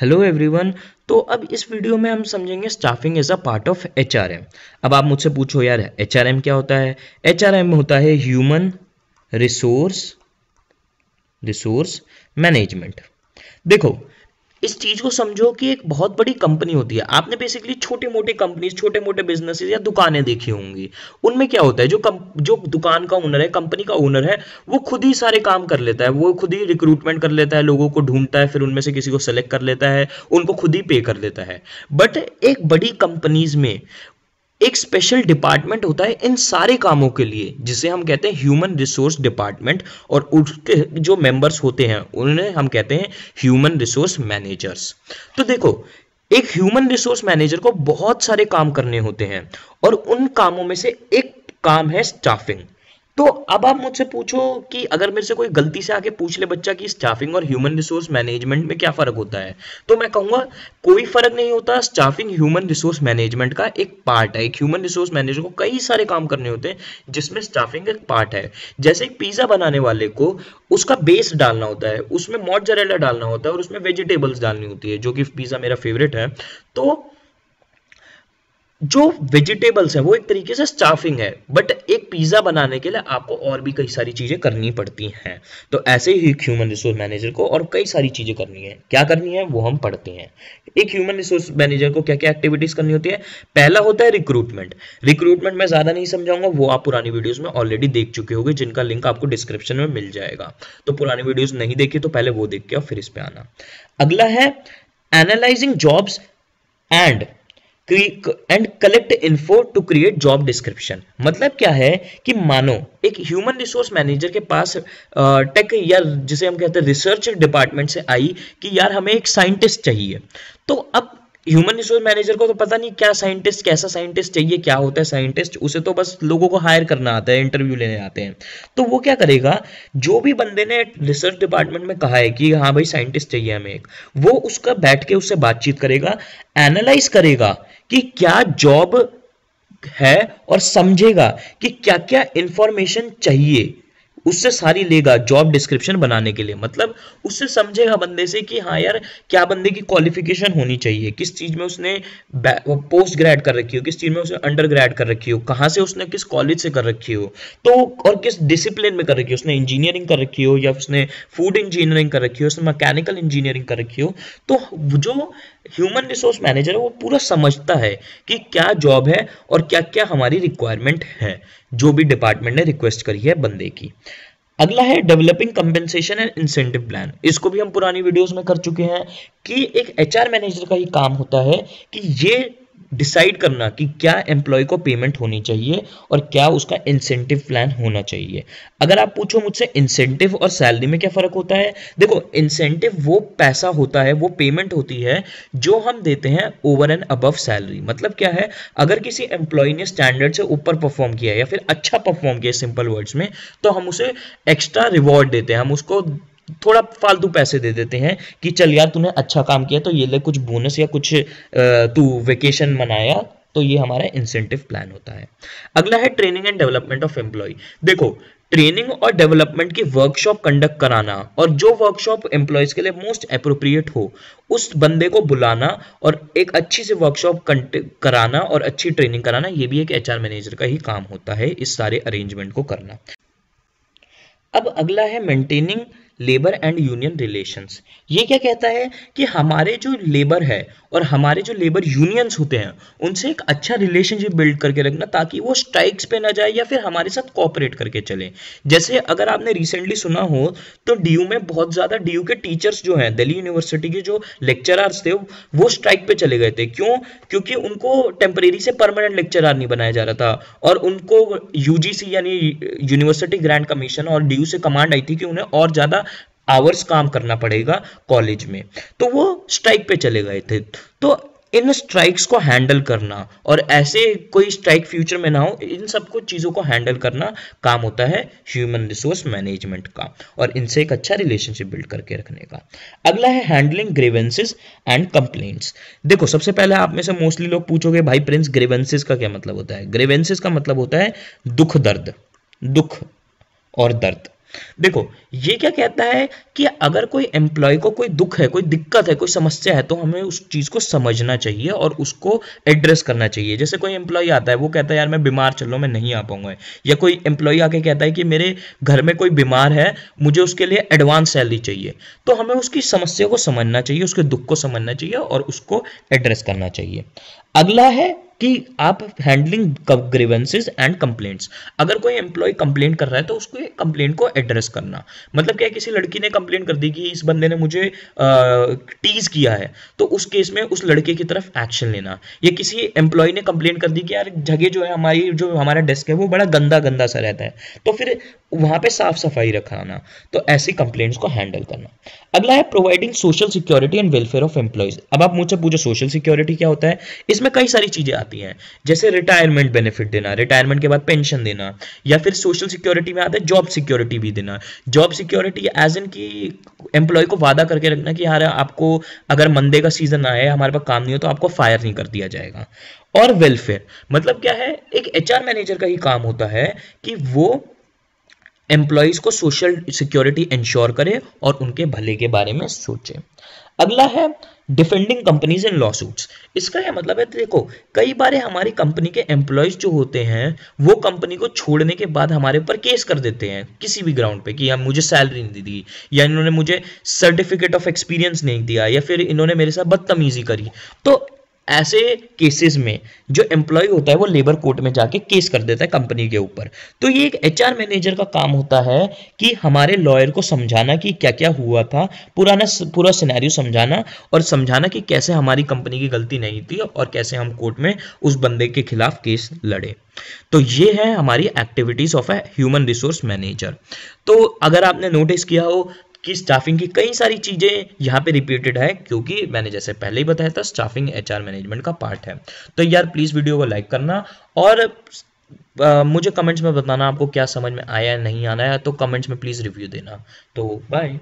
hello everyone तो अब इस वीडियो में हम समझेंगे staffing as a part of H अब आप मुझसे पूछो यार एच क्या होता है एच होता है ह्यूमन रिसोर्स रिसोर्स मैनेजमेंट देखो इस चीज को समझो कि एक बहुत बड़ी कंपनी होती है आपने बेसिकली छोटे मोटे कंपनीज छोटे मोटे बिजनेस या दुकानें देखी होंगी उनमें क्या होता है जो कम, जो दुकान का ओनर है कंपनी का ओनर है वो खुद ही सारे काम कर लेता है वो खुद ही रिक्रूटमेंट कर लेता है लोगों को ढूंढता है फिर उनमें से किसी को सेलेक्ट कर लेता है उनको खुद ही पे कर लेता है बट एक बड़ी कंपनीज में एक स्पेशल डिपार्टमेंट होता है इन सारे कामों के लिए जिसे हम कहते हैं ह्यूमन रिसोर्स डिपार्टमेंट और उसके जो मेंबर्स होते हैं उन्हें हम कहते हैं ह्यूमन रिसोर्स मैनेजर्स तो देखो एक ह्यूमन रिसोर्स मैनेजर को बहुत सारे काम करने होते हैं और उन कामों में से एक काम है स्टाफिंग तो अब आप मुझसे पूछो कि अगर मेरे से कोई गलती से आके पूछ ले बच्चा कि स्टाफिंग और ह्यूमन रिसोर्स मैनेजमेंट में क्या फर्क होता है तो मैं कहूँगा कोई फर्क नहीं होता स्टाफिंग ह्यूमन रिसोर्स मैनेजमेंट का एक पार्ट है एक ह्यूमन रिसोर्स मैनेजर को कई सारे काम करने होते हैं जिसमें स्टाफिंग एक पार्ट है जैसे एक पिज्जा बनाने वाले को उसका बेस डालना होता है उसमें मॉट डालना होता है और उसमें वेजिटेबल्स डालनी होती है जो कि पिज्जा मेरा फेवरेट है तो जो वेजिटेबल्स है वो एक तरीके से स्टाफिंग है बट एक पिज्जा बनाने के लिए आपको और भी कई सारी चीजें करनी पड़ती हैं तो ऐसे ही एक ह्यूमन रिसोर्स मैनेजर को और कई सारी चीजें करनी है क्या करनी है वो हम पढ़ते हैं एक ह्यूमन रिसोर्स मैनेजर को क्या क्या एक्टिविटीज करनी होती है पहला होता है रिक्रूटमेंट रिक्रूटमेंट मैं ज्यादा नहीं समझाऊंगा वो आप पुरानी वीडियोज में ऑलरेडी देख चुके होंगे जिनका लिंक आपको डिस्क्रिप्शन में मिल जाएगा तो पुरानी वीडियोज नहीं देखी तो पहले वो देख के और फिर इस पे आना अगला है analysing jobs and and collect info to create job description मतलब क्या है कि मानो एक ह्यूमन रिसोर्स मैनेजर के पास टेक या जिसे हम कहते हैं रिसर्च डिपार्टमेंट से आई कि यार हमें एक साइंटिस्ट चाहिए तो अब ह्यूमन रिसोर्स मैनेजर को तो पता नहीं क्या साइंटिस्ट कैसा साइंटिस्ट चाहिए क्या होता है साइंटिस्ट उसे तो बस लोगों को हायर करना आता है इंटरव्यू लेने आते हैं तो वो क्या करेगा जो भी बंदे ने रिसर्च डिपार्टमेंट में कहा है कि हाँ भाई साइंटिस्ट चाहिए हमें एक वो उसका बैठ के उससे बातचीत करेगा एनालाइज करेगा कि क्या जॉब है और समझेगा कि क्या क्या इंफॉर्मेशन चाहिए उससे सारी लेगा जॉब डिस्क्रिप्शन बनाने के लिए मतलब उससे समझेगा बंदे से कि हाँ यार क्या बंदे की क्वालिफिकेशन होनी चाहिए किस चीज़ में उसने पोस्ट ग्रेड कर रखी हो किस चीज़ में उसने अंडर ग्रेड कर रखी हो कहाँ से उसने किस कॉलेज से कर रखी हो तो और किस डिसिप्लिन में कर रखी हो उसने इंजीनियरिंग कर रखी हो या उसने फूड इंजीनियरिंग कर रखी हो उसने मैकेनिकल इंजीनियरिंग कर रखी हो तो जो ह्यूमन रिसोर्स मैनेजर है वो पूरा समझता है कि क्या जॉब है और क्या क्या हमारी रिक्वायरमेंट है जो भी डिपार्टमेंट ने रिक्वेस्ट करी है बंदे की अगला है developing compensation and incentive plan इसको भी हम पुरानी वीडियोस में कर चुके हैं कि एक एचआर मैनेजर का ही काम होता है कि ये डिसाइड करना कि क्या एम्प्लॉय को पेमेंट होनी चाहिए और क्या उसका इंसेंटिव प्लान होना चाहिए अगर आप पूछो मुझसे इंसेंटिव और सैलरी में क्या फ़र्क होता है देखो इंसेंटिव वो पैसा होता है वो पेमेंट होती है जो हम देते हैं ओवर एंड अबव सैलरी मतलब क्या है अगर किसी एम्प्लॉय ने स्टैंडर्ड से ऊपर परफॉर्म किया या फिर अच्छा परफॉर्म किया सिंपल वर्ड्स में तो हम उसे एक्स्ट्रा रिवॉर्ड देते हैं हम उसको थोड़ा फालतू पैसे दे देते हैं कि चल यार तूने अच्छा काम किया तो ये ले कुछ बोनस या कुछ तू वेकेशन मनाया तो ये हमारा इंसेंटिव प्लान होता है अगला है training and development of employee देखो ट्रेनिंग और डेवलपमेंट की वर्कशॉप कंडक्ट कराना और जो वर्कशॉप एम्प्लॉयज के लिए मोस्ट अप्रोप्रिएट हो उस बंदे को बुलाना और एक अच्छी से वर्कशॉप कराना और अच्छी ट्रेनिंग कराना ये भी एक एचआर मैनेजर का ही काम होता है इस सारे अरेंजमेंट को करना अब अगला है maintaining labour and union relations ये क्या कहता है कि हमारे जो लेबर है और हमारे जो लेबर यूनियंस होते हैं उनसे एक अच्छा रिलेशनशिप बिल्ड करके रखना ताकि वो स्ट्राइक्स पे ना जाए या फिर हमारे साथ कॉपरेट करके चले जैसे अगर आपने रिसेंटली सुना हो तो डी में बहुत ज़्यादा डी के टीचर्स जो हैं दिल्ली यूनिवर्सिटी के जो लेक्चरार्स थे वो स्ट्राइक पे चले गए थे क्यों क्योंकि उनको टेम्परेरी से परमानेंट लेक्चरार नहीं बनाया जा रहा था और उनको यूजीसी यानी यूनिवर्सिटी ग्रैंड कमीशन और डी से कमांड आई थी कि उन्हें और ज़्यादा आवर्स काम करना पड़ेगा कॉलेज में तो वो स्ट्राइक पे चले गए थे तो इन स्ट्राइक्स को हैंडल करना और ऐसे कोई स्ट्राइक फ्यूचर में ना हो इन सब को चीज़ों को हैंडल करना काम होता है ह्यूमन रिसोर्स मैनेजमेंट का और इनसे एक अच्छा रिलेशनशिप बिल्ड करके रखने का अगला है हैंडलिंग ग्रेवेंसेज एंड कंप्लेंट्स देखो सबसे पहले आप में से मोस्टली लोग पूछोगे भाई प्रिंस ग्रेवेंसेज का क्या मतलब होता है ग्रेवेंसेज का मतलब होता है दुख दर्द दुख और दर्द देखो ये क्या कहता है कि अगर कोई एम्प्लॉय को कोई दुख है कोई दिक्कत है कोई समस्या है तो हमें उस चीज़ को समझना चाहिए और उसको एड्रेस करना चाहिए जैसे कोई एम्प्लॉय आता है वो कहता है यार मैं बीमार चल रहा हूँ मैं नहीं आ पाऊंगा या कोई एम्प्लॉय आके कहता है कि मेरे घर में कोई बीमार है मुझे उसके लिए एडवांस सैलरी चाहिए तो हमें उसकी समस्या को समझना चाहिए उसके दुख को समझना चाहिए और उसको एड्रेस करना चाहिए अगला है कि आप हैंडलिंग ग्रीवेंसेज एंड कंप्लेंट्स अगर कोई एम्प्लॉय कंप्लेंट कर रहा है तो उसको कंप्लेंट को एड्रेस करना मतलब क्या किसी लड़की ने कंप्लेन कर दी कि इस बंदे ने मुझे टीज किया है तो उस केस में उस लड़के की तरफ एक्शन लेना या किसी एम्प्लॉय ने कंप्लेन कर दी कि यार जगह जो है हमारी जो हमारा डेस्क है वो बड़ा गंदा गंदा सा रहता है तो फिर वहां पे साफ सफाई रखाना तो ऐसी कंप्लेंट्स को हैंडल करना अगला है providing social security and welfare of employees अब आप मुझसे पूछो सोशल सिक्योरिटी क्या होता है इसमें कई सारी चीज़ें आती हैं जैसे रिटायरमेंट बेनिफिट देना रिटायरमेंट के बाद पेंशन देना या फिर सोशल सिक्योरिटी में आता है जॉब जॉब सिक्योरिटी भी देना जॉब सिक्योरिटी एज इन की एम्प्लॉय को वादा करके रखना कि यार आपको अगर मंदे का सीजन आए हमारे पास काम नहीं हो तो आपको फायर नहीं कर दिया जाएगा और वेलफेयर मतलब क्या है एक एच मैनेजर का ही काम होता है कि वो एम्प्लॉयज़ को सोशल सिक्योरिटी इंश्योर करे और उनके भले के बारे में सोचे अगला है defending companies in lawsuit इसका यह मतलब है तो देखो कई बार हमारी कंपनी के एम्प्लॉयज जो होते हैं वो कंपनी को छोड़ने के बाद हमारे ऊपर केस कर देते हैं किसी भी ग्राउंड पे कि या मुझे सैलरी नहीं दी या इन्होंने मुझे सर्टिफिकेट ऑफ एक्सपीरियंस नहीं दिया या फिर इन्होंने मेरे साथ बदतमीजी करी तो ऐसे केसेस में जो एम्प्लॉय होता है वो लेबर कोर्ट में जाके केस कर देता है कंपनी के ऊपर तो ये एक एचआर मैनेजर का काम होता है कि हमारे लॉयर को समझाना कि क्या क्या हुआ था पुराना पूरा सिनेरियो समझाना और समझाना कि कैसे हमारी कंपनी की गलती नहीं थी और कैसे हम कोर्ट में उस बंदे के खिलाफ केस लड़े तो ये है हमारी activities of a human resource manager तो अगर आपने नोटिस किया हो कि स्टाफिंग की कई सारी चीज़ें यहाँ पे रिपीटेड है क्योंकि मैंने जैसे पहले ही बताया था स्टाफिंग एचआर मैनेजमेंट का पार्ट है तो यार प्लीज़ वीडियो को लाइक करना और आ, मुझे कमेंट्स में बताना आपको क्या समझ में आया नहीं आना है तो कमेंट्स में प्लीज़ रिव्यू देना तो बाय